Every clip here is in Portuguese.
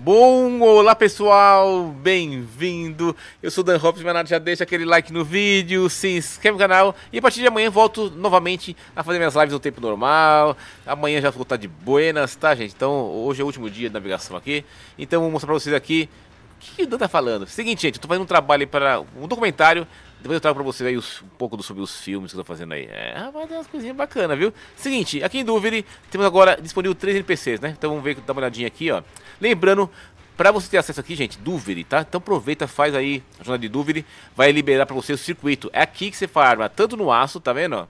Bom, olá pessoal, bem-vindo. Eu sou o Dan Robson, meu já deixa aquele like no vídeo, se inscreve no canal e a partir de amanhã volto novamente a fazer minhas lives no tempo normal. Amanhã já vou estar de buenas, tá gente? Então hoje é o último dia de navegação aqui, então vou mostrar pra vocês aqui que o Dan tá falando? Seguinte, gente, eu tô fazendo um trabalho para um documentário. Depois eu trago pra vocês aí os, um pouco sobre os filmes que eu tô fazendo aí. É, vai ter umas coisinhas bacanas, viu? Seguinte, aqui em Dúvida, temos agora disponível três NPCs, né? Então vamos ver, dar uma olhadinha aqui, ó. Lembrando, para você ter acesso aqui, gente, Duvire, tá? Então aproveita, faz aí a jornada de Duvire, vai liberar para você o circuito. É aqui que você faz tanto no aço, tá vendo,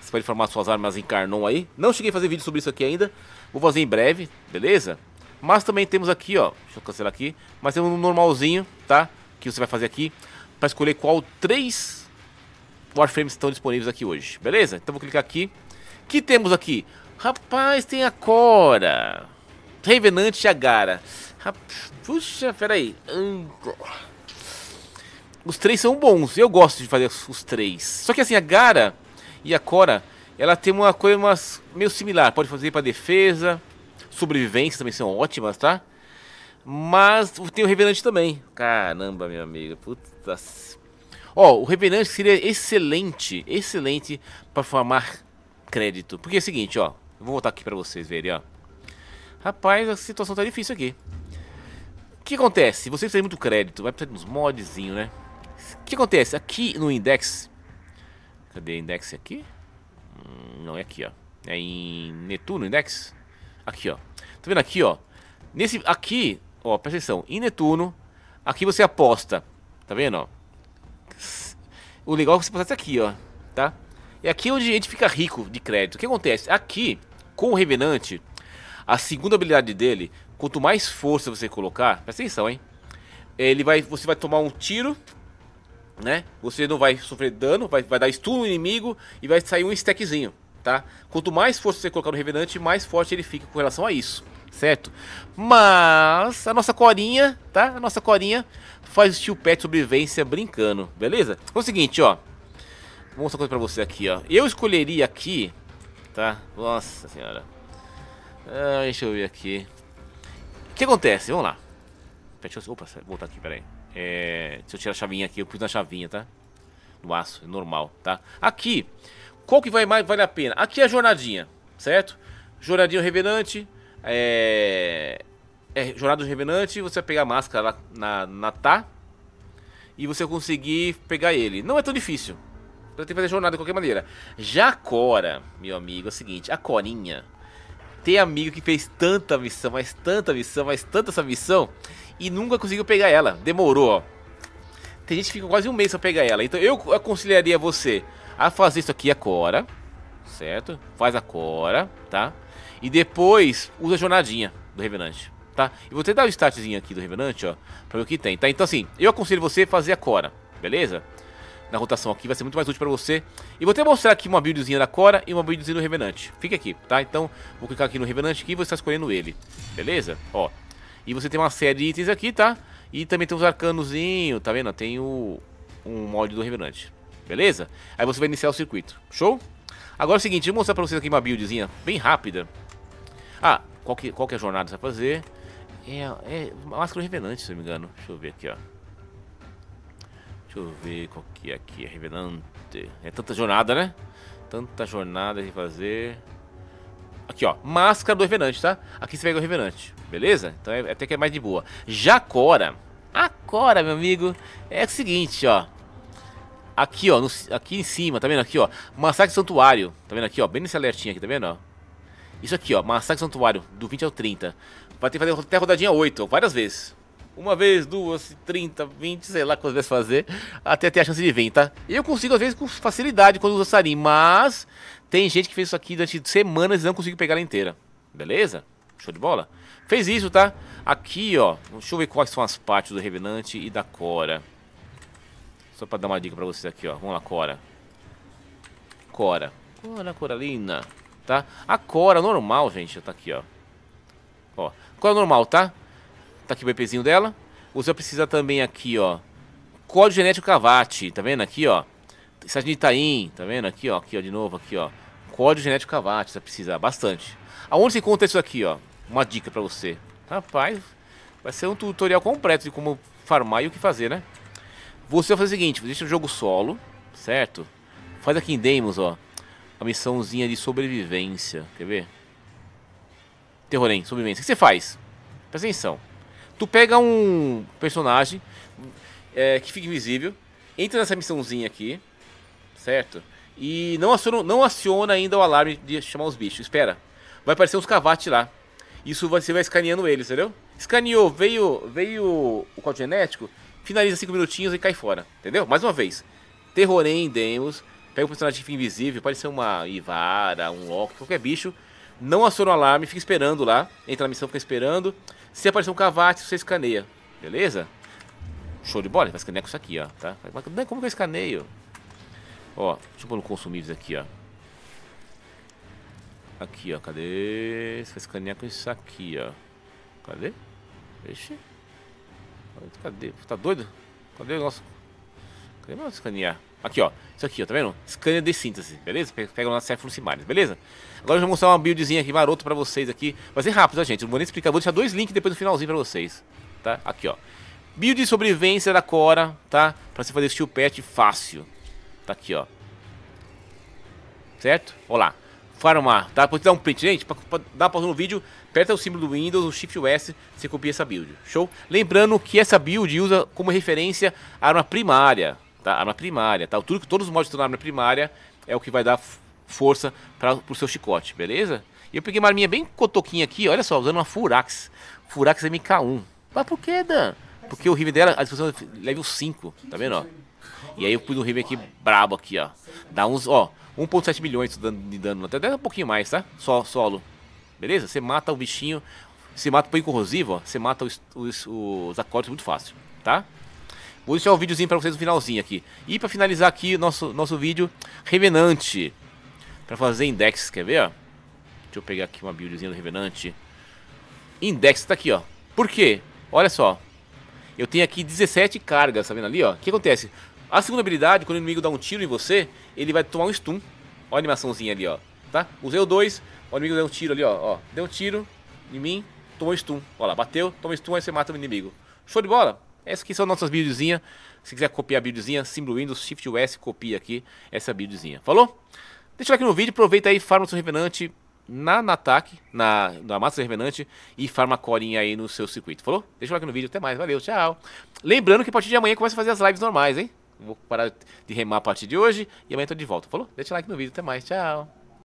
Você pode formar suas armas em Carnon aí. Não cheguei a fazer vídeo sobre isso aqui ainda, vou fazer em breve, beleza? Mas também temos aqui, ó, deixa eu cancelar aqui, mas temos um normalzinho, tá? Que você vai fazer aqui para escolher qual três Warframes estão disponíveis aqui hoje, beleza? Então vou clicar aqui. que temos aqui? Rapaz, tem a Cora, Revenante e a Gara. Puxa, peraí. Os três são bons, eu gosto de fazer os três. Só que assim, a Gara e a Cora, ela tem uma coisa umas, meio similar. Pode fazer para defesa, sobrevivência também são ótimas, tá? Mas tem o Revenante também. Caramba, minha amiga. Puta. Ó, oh, o Revenante seria excelente, excelente para formar crédito. Porque é o seguinte, ó. Vou voltar aqui para vocês verem, ó. Rapaz, a situação tá difícil aqui. O que acontece? Você precisa de muito crédito. Vai precisar de uns modzinho, né? O que acontece? Aqui no index. Cadê o index aqui? Hum, não, é aqui, ó. É em Netuno Index. Aqui, ó. Tá vendo aqui, ó? Nesse, aqui, ó, presta atenção. Em Netuno, aqui você aposta. Tá vendo, ó? O legal é que você apostar aqui, ó. Tá? é aqui onde a gente fica rico de crédito. O que acontece? Aqui, com o Revenante, a segunda habilidade dele, quanto mais força você colocar, presta atenção, hein? Ele vai, você vai tomar um tiro, né? Você não vai sofrer dano, vai, vai dar stun no inimigo e vai sair um stackzinho tá? Quanto mais força você colocar no Revenante, mais forte ele fica com relação a isso, certo? Mas a nossa corinha, tá? A nossa corinha faz o Steel Pet sobrevivência brincando, beleza? Então é o seguinte, ó. Vou mostrar uma coisa pra você aqui, ó. Eu escolheria aqui, tá? Nossa senhora. Ah, deixa eu ver aqui. O que acontece? Vamos lá. Deixa eu... Opa, voltar aqui, peraí. É... Deixa eu tirar a chavinha aqui. Eu pus na chavinha, tá? No aço, é normal, tá? Aqui, qual que vai mais vale a pena? Aqui é a jornadinha, certo? Jornadinha Revenante, é... é jornada do Revenante, você vai pegar a máscara lá na, na Tá e você conseguir pegar ele. Não é tão difícil. Você tem que fazer jornada de qualquer maneira. Já a Cora, meu amigo, é o seguinte, a Corinha tem amigo que fez tanta missão, mas tanta missão, mas tanta essa missão e nunca conseguiu pegar ela. Demorou, ó. Tem gente que fica quase um mês pra pegar ela. Então eu aconselharia você a fazer isso aqui agora, certo? Faz agora, tá? E depois usa a jornadinha do Revenante, tá? E vou até dar o startzinho aqui do Revenante, ó, pra ver o que tem, tá? Então assim, eu aconselho você a fazer agora, beleza? Na rotação aqui vai ser muito mais útil pra você. E vou até mostrar aqui uma buildzinha da Cora e uma buildzinha do Revenante. Fica aqui, tá? Então, vou clicar aqui no Revenante aqui e você está escolhendo ele, beleza? Ó, e você tem uma série de itens aqui, tá? E também tem os arcanozinho, tá vendo? Tem o, um mod do Revenante beleza? Aí você vai iniciar o circuito, show? Agora é o seguinte, deixa eu mostrar pra vocês aqui uma buildzinha bem rápida. Ah, qual que, qual que é a jornada você vai fazer? É, é máscara revelante, se eu não me engano. Deixa eu ver aqui, ó. Deixa eu ver qual que é aqui, é revelante. É tanta jornada, né? Tanta jornada de fazer. Aqui, ó, máscara do revelante, tá? Aqui você pega o revelante, beleza? Então é, até que é mais de boa. Já Cora, agora, Cora, meu amigo, é o seguinte, ó. Aqui, ó, no, aqui em cima, tá vendo aqui, ó? Massacre Santuário, tá vendo aqui, ó? Bem nesse alertinho aqui, tá vendo, ó? Isso aqui, ó, Massacre Santuário, do 20 ao 30. Vai ter que fazer até a rodadinha 8, várias vezes. Uma vez, duas, 30, 20, sei lá quantas vezes fazer, até ter a chance de vir, tá? Eu consigo, às vezes, com facilidade quando uso sarim, mas tem gente que fez isso aqui durante semanas e não consigo pegar ela inteira. Beleza? Show de bola? Fez isso, tá? Aqui, ó, deixa eu ver quais são as partes do Revenante e da Cora. Só pra dar uma dica pra vocês aqui, ó. Vamos lá, Cora. Cora. Cora, Coralina. Tá? A Cora normal, gente, tá aqui, ó. Ó. Cora normal, tá? Tá aqui o BPzinho dela. Você precisa também aqui, ó. Código genético Cavate, tá vendo aqui, ó? Cidade de Itaim, tá vendo aqui, ó? Aqui, ó, de novo, aqui, ó. Código genético Cavate, você precisa bastante. Aonde se encontra isso aqui, ó? Uma dica pra você. Rapaz, vai ser um tutorial completo de como farmar e o que fazer, né? Você vai fazer o seguinte, deixa o jogo solo, certo? Faz aqui em demos, ó. A missãozinha de sobrevivência. Quer ver? Terrorém, sobrevivência. O que você faz? Presta atenção. Tu pega um personagem é, que fica invisível, entra nessa missãozinha aqui, certo? E não aciona, não aciona ainda o alarme de chamar os bichos. Espera. Vai aparecer uns cavates lá. Isso você vai escaneando eles, entendeu? Escaneou, veio, veio o código genético, finaliza cinco minutinhos e cai fora, entendeu? Mais uma vez, Terrorém, Demos, pega o personagem que invisível, pode ser uma Ivara, um Loki, qualquer bicho, não aciona o alarme, fica esperando lá, entra na missão, fica esperando, se aparecer um cavate, você escaneia, beleza? Show de bola, vai escanear com isso aqui, ó, tá? É, como que eu escaneio? Ó, deixa eu pôr no consumíveis aqui, ó. Aqui, ó, cadê? Você vai escanear com isso aqui, ó. Cadê? Vixe. Cadê? Tá doido? Cadê o nosso... Cadê meu escanear? Aqui, ó. Isso aqui, ó. Tá vendo? Scanner de síntese, beleza? Pega o nosso Cephalossimaris, beleza? Agora eu vou mostrar uma buildzinha aqui, maroto, pra vocês aqui. Vai ser rápido, tá, gente? Não vou nem explicar. Vou deixar dois links depois no finalzinho pra vocês, tá? Aqui, ó. Build de sobrevivência da Cora, tá? Pra você fazer steel pet fácil. Tá aqui, ó. Certo? Olha lá farmar, tá? Depois dá um print, gente, para pra dar pausa no vídeo, aperta o símbolo do Windows, o Shift S, você copia essa build, show? Lembrando que essa build usa como referência a arma primária, tá? arma primária, tá? Tudo, todos os mods estão na arma primária, é o que vai dar força para pro seu chicote, beleza? E eu peguei uma arminha bem cotoquinha aqui, olha só, usando uma Furax, Furax MK1. Mas por que, Dan? Porque o rifle dela, a disposição é level 5, tá vendo, ó? E aí eu pus o Riven aqui brabo aqui, ó. Dá uns, ó, 1.7 milhões de dano, até, dá um pouquinho mais, tá? Só solo. Beleza? Você mata o bichinho, você mata o pão corrosivo, ó. Você mata os, os, os acordes muito fácil, tá? Vou deixar um videozinho pra vocês no finalzinho aqui. E pra finalizar aqui nosso, nosso vídeo, Revenante. Pra fazer index, quer ver, ó? Deixa eu pegar aqui uma buildzinha do Revenante. Index tá aqui, ó. Por quê? Olha só. Eu tenho aqui 17 cargas, tá vendo ali, ó? O que acontece? A segunda habilidade, quando o inimigo dá um tiro em você, ele vai tomar um stun. Olha a animaçãozinha ali, ó. Tá? Usei o 2, o inimigo deu um tiro ali, ó. ó. Deu um tiro em mim, tomou stun. Olha lá, bateu, toma stun, aí você mata o inimigo. Show de bola? Essas aqui são nossas buildzinhas. Se quiser copiar a buildzinha, símbolo Windows, Shift S, copia aqui essa buildzinha. Falou? Deixa aqui no vídeo, aproveita aí, farma seu revenante na ataque, na, na Massa Revenante e farma corinha aí no seu circuito. Falou? Deixa o like no vídeo, até mais, valeu, tchau. Lembrando que a partir de amanhã começa a fazer as lives normais, hein? Vou parar de remar a partir de hoje e amanhã tô de volta. Falou? Deixa o like no vídeo. Até mais. Tchau.